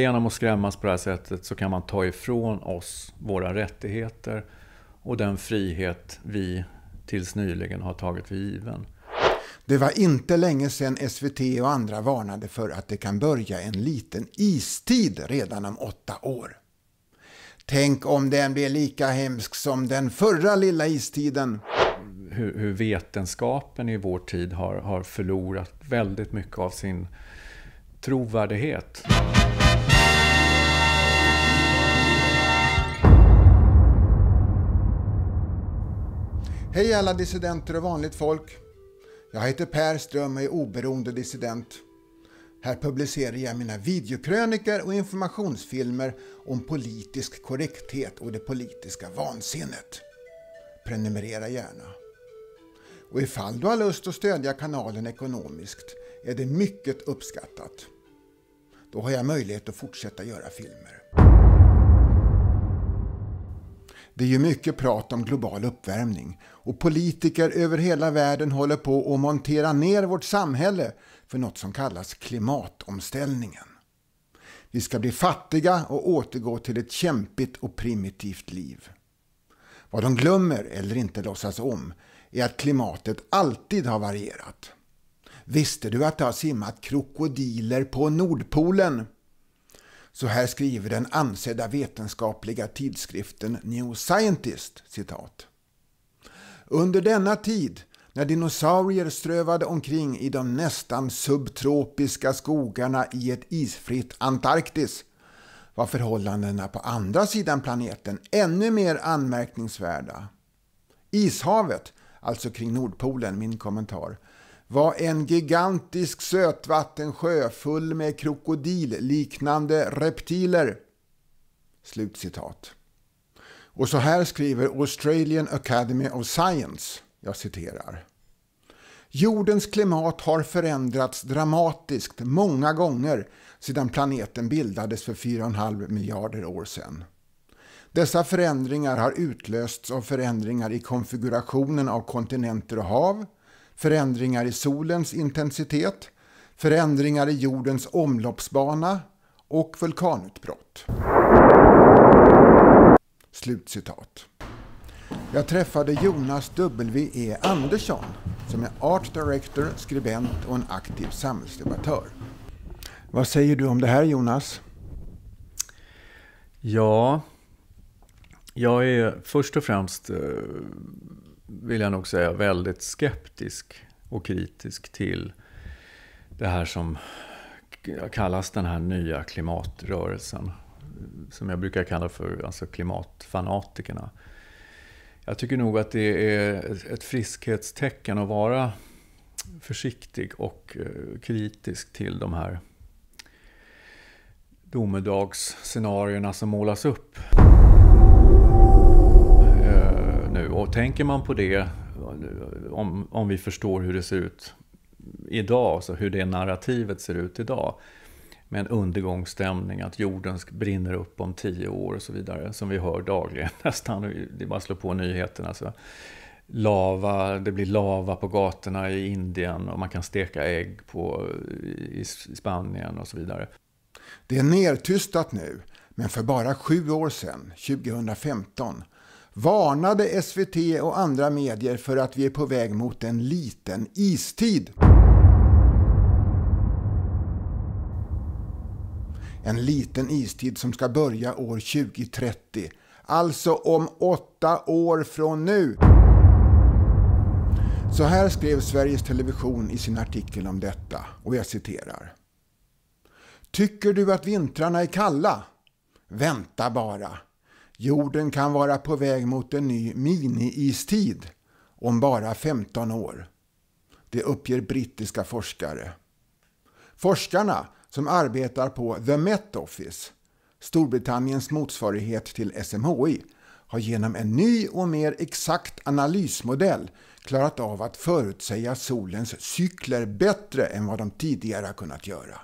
genom att skrämmas på det här sättet så kan man ta ifrån oss våra rättigheter och den frihet vi tills nyligen har tagit för given. Det var inte länge sedan SVT och andra varnade för att det kan börja en liten istid redan om åtta år. Tänk om den blir lika hemsk som den förra lilla istiden. Hur, hur vetenskapen i vår tid har, har förlorat väldigt mycket av sin trovärdighet. Hej alla dissidenter och vanligt folk. Jag heter Per Ström och är oberoende dissident. Här publicerar jag mina videokröniker och informationsfilmer om politisk korrekthet och det politiska vansinnet. Prenumerera gärna. Och ifall du har lust att stödja kanalen ekonomiskt är det mycket uppskattat. Då har jag möjlighet att fortsätta göra filmer. Det är ju mycket prat om global uppvärmning och politiker över hela världen håller på att montera ner vårt samhälle för något som kallas klimatomställningen. Vi ska bli fattiga och återgå till ett kämpigt och primitivt liv. Vad de glömmer eller inte låtsas om är att klimatet alltid har varierat. Visste du att det har simmat krokodiler på Nordpolen? Så här skriver den ansedda vetenskapliga tidskriften New Scientist citat. Under denna tid när dinosaurier strövade omkring i de nästan subtropiska skogarna i ett isfritt Antarktis var förhållandena på andra sidan planeten ännu mer anmärkningsvärda. Ishavet, alltså kring Nordpolen, min kommentar, var en gigantisk sötvattensjö full med krokodilliknande reptiler. Slutcitat. Och så här skriver Australian Academy of Science. Jag citerar. Jordens klimat har förändrats dramatiskt många gånger sedan planeten bildades för 4,5 miljarder år sedan. Dessa förändringar har utlösts av förändringar i konfigurationen av kontinenter och hav, förändringar i solens intensitet, förändringar i jordens omloppsbana och vulkanutbrott. Slutcitat. Jag träffade Jonas W. E. Andersson som är Art Director, skribent och en aktiv samhällsdebattör. Vad säger du om det här Jonas? Ja, jag är först och främst eh, vill jag nog säga, väldigt skeptisk och kritisk till det här som kallas den här nya klimatrörelsen. Som jag brukar kalla för alltså klimatfanatikerna. Jag tycker nog att det är ett friskhetstecken att vara försiktig och eh, kritisk till de här domedagsscenarierna som målas upp nu och tänker man på det, om, om vi förstår hur det ser ut idag, alltså hur det narrativet ser ut idag, med en undergångsstämning, att jorden brinner upp om tio år och så vidare, som vi hör dagligen nästan, det är bara att slå på nyheterna. Så. Lava, det blir lava på gatorna i Indien och man kan steka ägg på, i Spanien och så vidare. Det är nertystat nu, men för bara sju år sedan, 2015, varnade SVT och andra medier för att vi är på väg mot en liten istid. En liten istid som ska börja år 2030, alltså om åtta år från nu. Så här skrev Sveriges Television i sin artikel om detta och jag citerar. Tycker du att vintrarna är kalla? Vänta bara. Jorden kan vara på väg mot en ny mini-istid om bara 15 år. Det uppger brittiska forskare. Forskarna som arbetar på The Met Office, Storbritanniens motsvarighet till SMHI, har genom en ny och mer exakt analysmodell klarat av att förutsäga solens cykler bättre än vad de tidigare kunnat göra.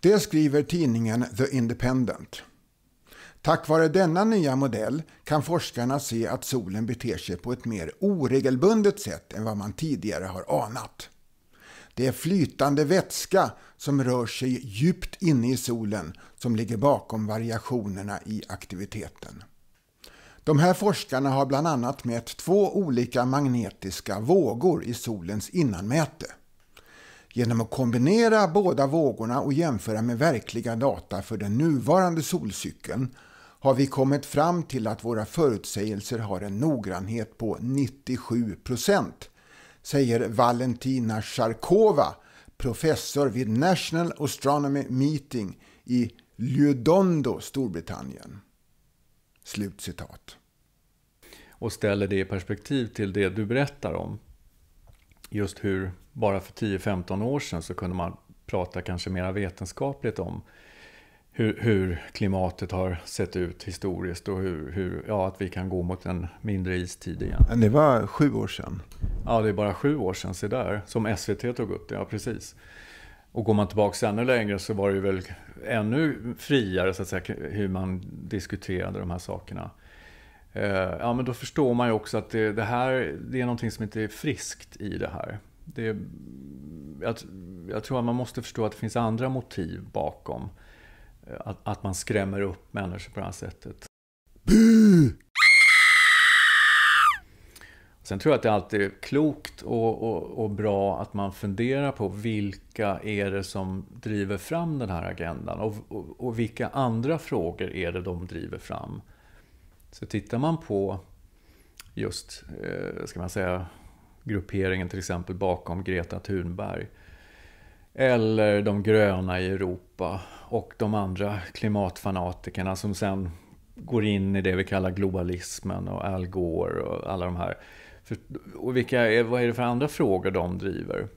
Det skriver tidningen The Independent. Tack vare denna nya modell kan forskarna se att solen beter sig på ett mer oregelbundet sätt än vad man tidigare har anat. Det är flytande vätska som rör sig djupt inne i solen som ligger bakom variationerna i aktiviteten. De här forskarna har bland annat mätt två olika magnetiska vågor i solens innanmäte. Genom att kombinera båda vågorna och jämföra med verkliga data för den nuvarande solcykeln har vi kommit fram till att våra förutsägelser har en noggrannhet på 97 procent, säger Valentina Sharkova, professor vid National Astronomy Meeting i Ljudondo, Storbritannien. Slutcitat. Och ställer det i perspektiv till det du berättar om. Just hur bara för 10-15 år sedan så kunde man prata kanske mera vetenskapligt om hur, hur, klimatet har sett ut historiskt och hur, hur, ja, att vi kan gå mot en mindre istid igen. Men det var sju år sedan. Ja, det är bara sju år sedan, se där, som SVT tog upp det, ja precis. Och går man tillbaka ännu längre så var det väl ännu friare så att säga, hur man diskuterade de här sakerna. Eh, ja, men då förstår man ju också att det, det här, det är någonting som inte är friskt i det här. Det, jag, jag tror att man måste förstå att det finns andra motiv bakom Eh, att, att man skrämmer upp människor på det här sättet. Sen tror jag att det alltid är klokt och, och, och, bra att man funderar på vilka är det som driver fram den här agendan och, och, och vilka andra frågor är det de driver fram. Så tittar man på just, eh, ska man säga, grupperingen till exempel bakom Greta Thunberg eller de gröna i Europa och de andra klimatfanatikerna som sen går in i det vi kallar globalismen och Al Gore och alla de här. och vilka är, vad är det för andra frågor de driver?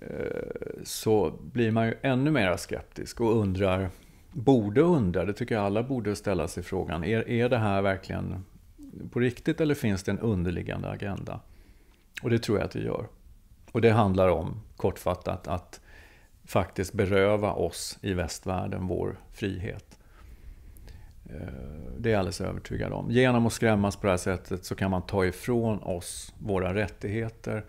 Eh, så blir man ju ännu mer skeptisk och undrar, borde undra, det tycker jag alla borde ställa sig frågan, är, är det här verkligen på riktigt eller finns det en underliggande agenda? Och det tror jag att det gör. Och det handlar om, kortfattat, att faktiskt beröva oss i västvärlden vår frihet. Eh, det är jag alldeles övertygad om. Genom att skrämmas på det här sättet så kan man ta ifrån oss våra rättigheter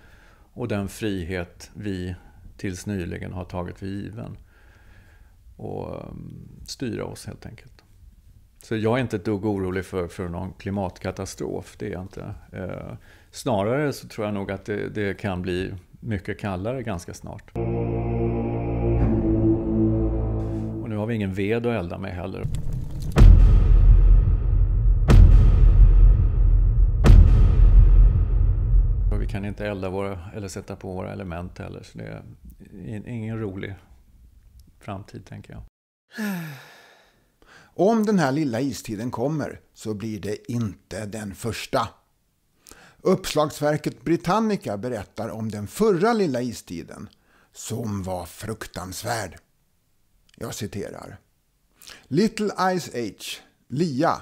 och den frihet vi tills nyligen har tagit för given. Och mm, styra oss helt enkelt. Så jag är inte ett dugg orolig för, för någon klimatkatastrof. Det är jag inte. Eh, snarare så tror jag nog att det, det kan bli mycket kallare ganska snart. Och nu har vi ingen ved att elda med heller. Och vi kan inte elda våra, eller sätta på våra element heller, så det är ingen rolig framtid tänker jag. Om den här lilla istiden kommer så blir det inte den första. Uppslagsverket Britannica berättar om den förra lilla istiden som var fruktansvärd. Jag citerar. Little Ice Age, LIA,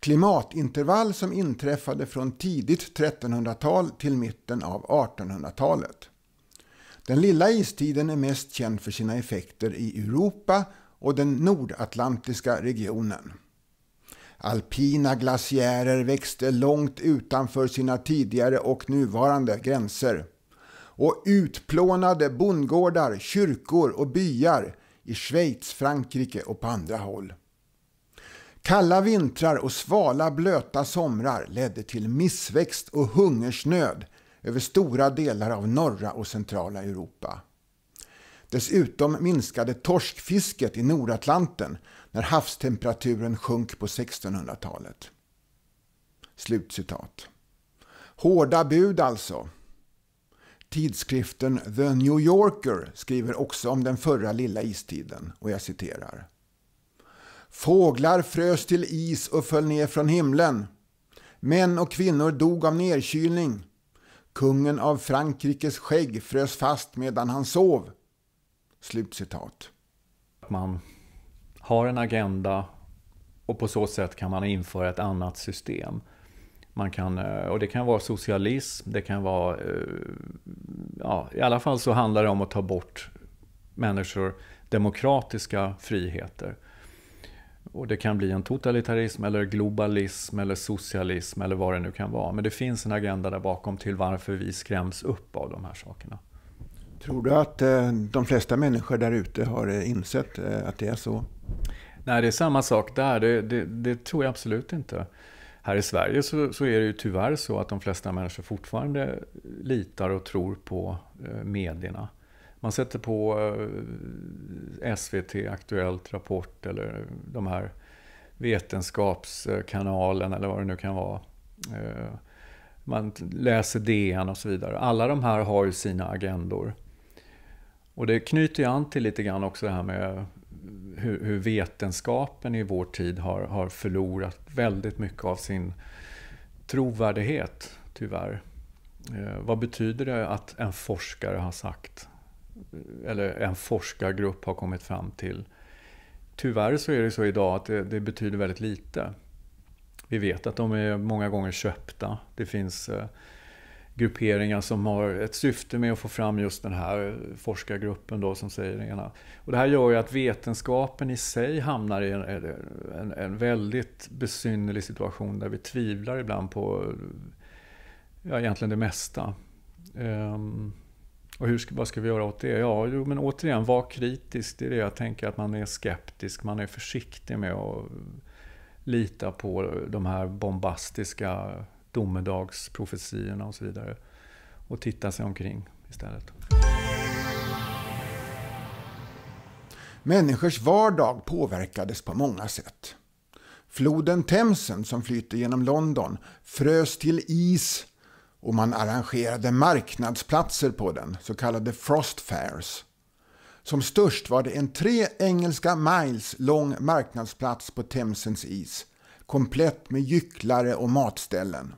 klimatintervall som inträffade från tidigt 1300-tal till mitten av 1800-talet. Den lilla istiden är mest känd för sina effekter i Europa och den nordatlantiska regionen. Alpina glaciärer växte långt utanför sina tidigare och nuvarande gränser och utplånade bondgårdar, kyrkor och byar i Schweiz, Frankrike och på andra håll. Kalla vintrar och svala blöta somrar ledde till missväxt och hungersnöd över stora delar av norra och centrala Europa. Dessutom minskade torskfisket i Nordatlanten när havstemperaturen sjönk på 1600-talet. Slutcitat. Hårda bud alltså. Tidskriften The New Yorker skriver också om den förra lilla istiden och jag citerar. Fåglar frös till is och föll ner från himlen. Män och kvinnor dog av nedkylning Kungen av Frankrikes skägg frös fast medan han sov. Slutcitat. Man har en agenda och på så sätt kan man införa ett annat system. Man kan, eh, och det kan vara socialism, det kan vara... Eh, ja, I alla fall så handlar det om att ta bort människor demokratiska friheter. Och det kan bli en totalitarism eller globalism eller socialism eller vad det nu kan vara. Men det finns en agenda där bakom till varför vi skräms upp av de här sakerna. Tror du att eh, de flesta människor där ute har insett att det är så? Nej, det är samma sak där. Det, det, det tror jag absolut inte. Här i Sverige så, så, är det ju tyvärr så att de flesta människor fortfarande litar och tror på eh, medierna. Man sätter på eh, SVT, Aktuellt, Rapport eller de här Vetenskapskanalen eller vad det nu kan vara. Eh, man läser DN och så vidare. Alla de här har ju sina agendor. Och det knyter ju an till lite grann också det här med hur, hur, vetenskapen i vår tid har, har förlorat väldigt mycket av sin trovärdighet, tyvärr. Eh, vad betyder det att en forskare har sagt, eller en forskargrupp har kommit fram till? Tyvärr så är det så idag att det, det betyder väldigt lite. Vi vet att de är många gånger köpta. Det finns eh, grupperingar som har ett syfte med att få fram just den här forskargruppen då som säger det ena. Och det här gör ju att vetenskapen i sig hamnar i en, en, en väldigt besynnerlig situation där vi tvivlar ibland på ja, egentligen det mesta. Um, och hur, vad ska vi göra åt det? Ja, jo, men återigen, var kritisk. Det är det jag tänker, att man är skeptisk, man är försiktig med att lita på de här bombastiska domedagsprofetiorna och så vidare. Och titta sig omkring istället. Människors vardag påverkades på många sätt. Floden Themsen som flyter genom London frös till is och man arrangerade marknadsplatser på den, så kallade frost fairs. Som störst var det en tre engelska miles lång marknadsplats på Themsens is komplett med gycklare och matställen.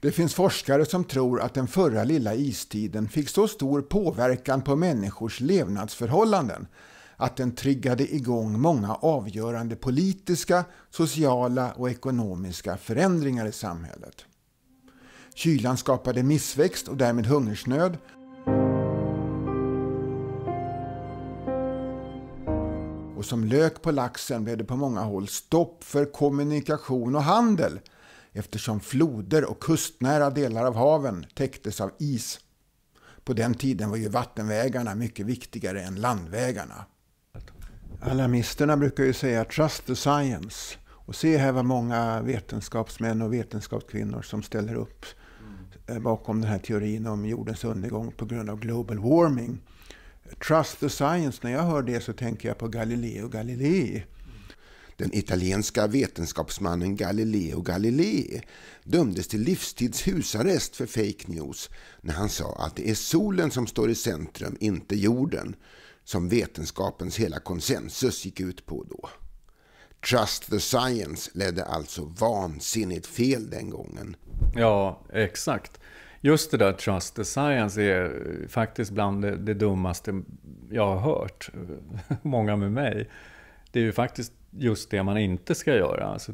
Det finns forskare som tror att den förra lilla istiden fick så stor påverkan på människors levnadsförhållanden att den triggade igång många avgörande politiska, sociala och ekonomiska förändringar i samhället. Kylan skapade missväxt och därmed hungersnöd och som lök på laxen blev det på många håll stopp för kommunikation och handel eftersom floder och kustnära delar av haven täcktes av is. På den tiden var ju vattenvägarna mycket viktigare än landvägarna. Alarmisterna brukar ju säga “trust the science” och se här vad många vetenskapsmän och vetenskapskvinnor som ställer upp eh, bakom den här teorin om jordens undergång på grund av global warming. Trust the science, när jag hör det så tänker jag på Galileo Galilei. Den italienska vetenskapsmannen Galileo Galilei dömdes till livstids husarrest för fake news när han sa att det är solen som står i centrum, inte jorden, som vetenskapens hela konsensus gick ut på då. Trust the science ledde alltså vansinnigt fel den gången. Ja, exakt just det där Trust the Science är faktiskt bland det, det dummaste jag har hört. Många med mig. Det är ju faktiskt just det man inte ska göra. Alltså,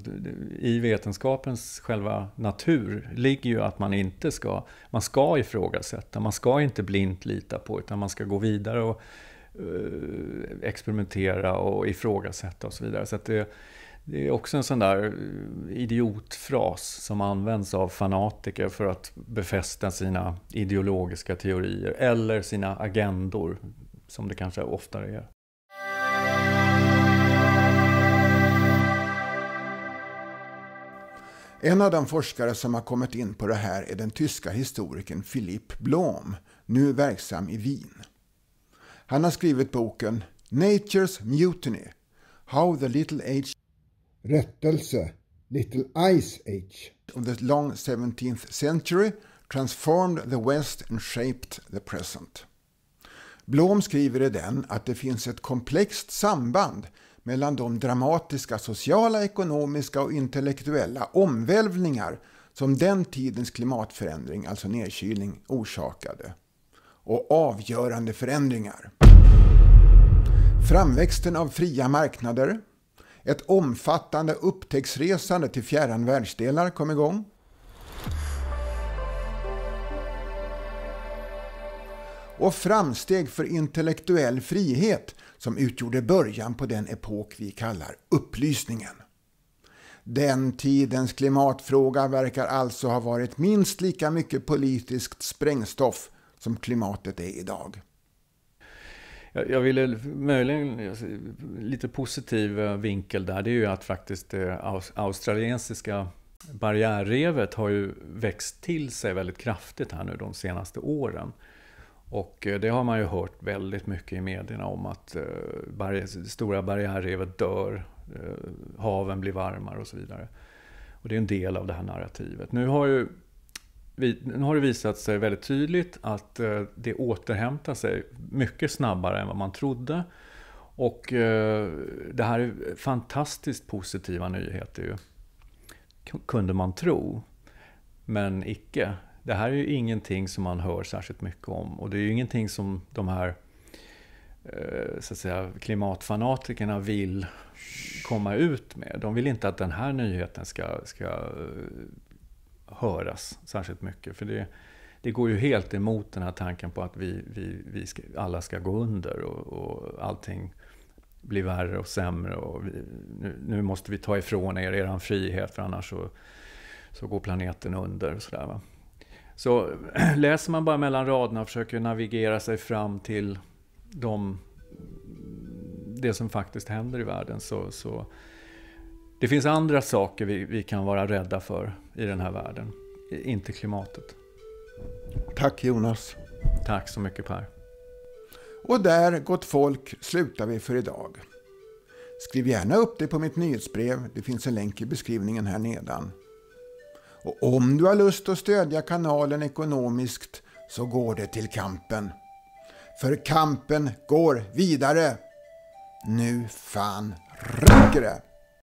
I vetenskapens själva natur ligger ju att man inte ska, man ska ifrågasätta, man ska inte blint lita på utan man ska gå vidare och eh, experimentera och ifrågasätta och så vidare. Så det, det är också en sån där eh, idiotfras som används av fanatiker för att befästa sina ideologiska teorier eller sina agendor, som det kanske oftare är. En av de forskare som har kommit in på det här är den tyska historikern Philipp Blom, nu verksam i Wien. Han har skrivit boken Nature's Mutiny How the Little Age Rättelse Little Ice Age. Of the long 17th century transformed the West and shaped the present. Blom skriver i den att det finns ett komplext samband mellan de dramatiska sociala, ekonomiska och intellektuella omvälvningar som den tidens klimatförändring, alltså nedkylning, orsakade. Och avgörande förändringar. Framväxten av fria marknader, ett omfattande upptäcktsresande till fjärran världsdelar kom igång. Och framsteg för intellektuell frihet som utgjorde början på den epok vi kallar upplysningen. Den tidens klimatfråga verkar alltså ha varit minst lika mycket politiskt sprängstoff som klimatet är idag. Jag, jag ville möjligen, lite positiv eh, vinkel där, det är ju att faktiskt det eh, australiensiska barriärrevet har ju växt till sig väldigt kraftigt här nu de senaste åren. Och eh, det har man ju hört väldigt mycket i medierna om att det stora barriärrevet dör, haven blir varmare och så vidare. Och det är en del av det här narrativet. Nu har ju nu har det visat sig väldigt tydligt att eh, det återhämtar sig mycket snabbare än vad man trodde. Och eh, det här är fantastiskt positiva nyheter ju. Kunde man tro. Men icke. Det här är ju ingenting som man hör särskilt mycket om. Och det är ju ingenting som de här eh, så att säga, klimatfanatikerna vill komma ut med. De vill inte att den här nyheten ska, ska höras särskilt mycket. För det, det går ju helt emot den här tanken på att vi, vi, vi ska, alla ska gå under och, och allting blir värre och sämre. Och vi, nu, nu, måste vi ta ifrån er er frihet för annars så, så går planeten under. Och så, där, så läser man bara mellan raderna och försöker navigera sig fram till de, det som faktiskt händer i världen så, så det finns andra saker vi, vi kan vara rädda för i den här världen. Inte klimatet. Tack Jonas. Tack så mycket Per. Och där, gott folk, slutar vi för idag. Skriv gärna upp dig på mitt nyhetsbrev. Det finns en länk i beskrivningen här nedan. Och om du har lust att stödja kanalen ekonomiskt så går det till kampen. För kampen går vidare. Nu fan räcker det!